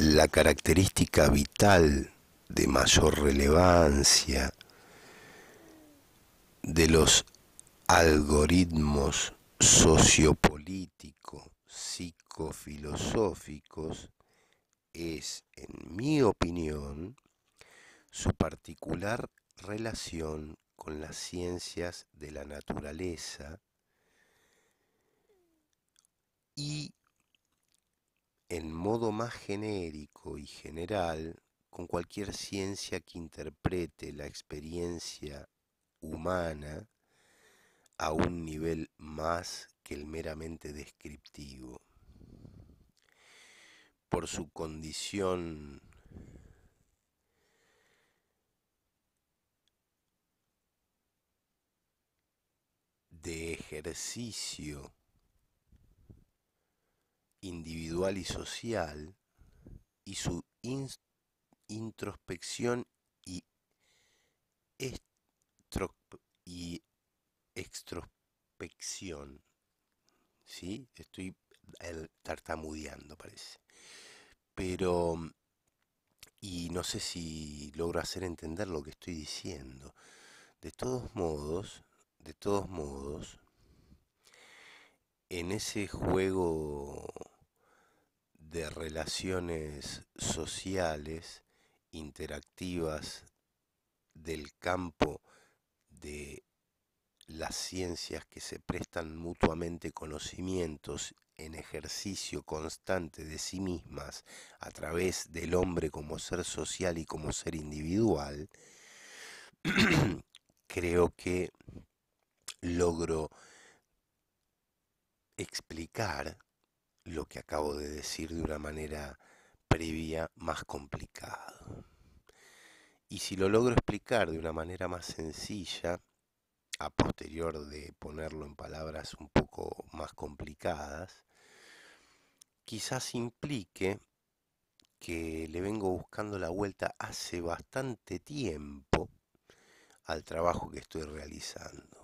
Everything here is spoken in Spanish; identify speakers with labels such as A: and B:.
A: la característica vital de mayor relevancia de los algoritmos sociopolítico psicofilosóficos es, en mi opinión, su particular relación con las ciencias de la naturaleza y en modo más genérico y general con cualquier ciencia que interprete la experiencia humana a un nivel más que el meramente descriptivo. Por su condición de ejercicio individual y social y su introspección y, extrospección. ¿Sí? Estoy tartamudeando, parece. Pero, y no sé si logro hacer entender lo que estoy diciendo. De todos modos, de todos modos, en ese juego de relaciones sociales interactivas del campo de las ciencias que se prestan mutuamente conocimientos en ejercicio constante de sí mismas a través del hombre como ser social y como ser individual, creo que logro explicar lo que acabo de decir de una manera previa más complicada. Y si lo logro explicar de una manera más sencilla, a posterior de ponerlo en palabras un poco más complicadas, quizás implique que le vengo buscando la vuelta hace bastante tiempo al trabajo que estoy realizando.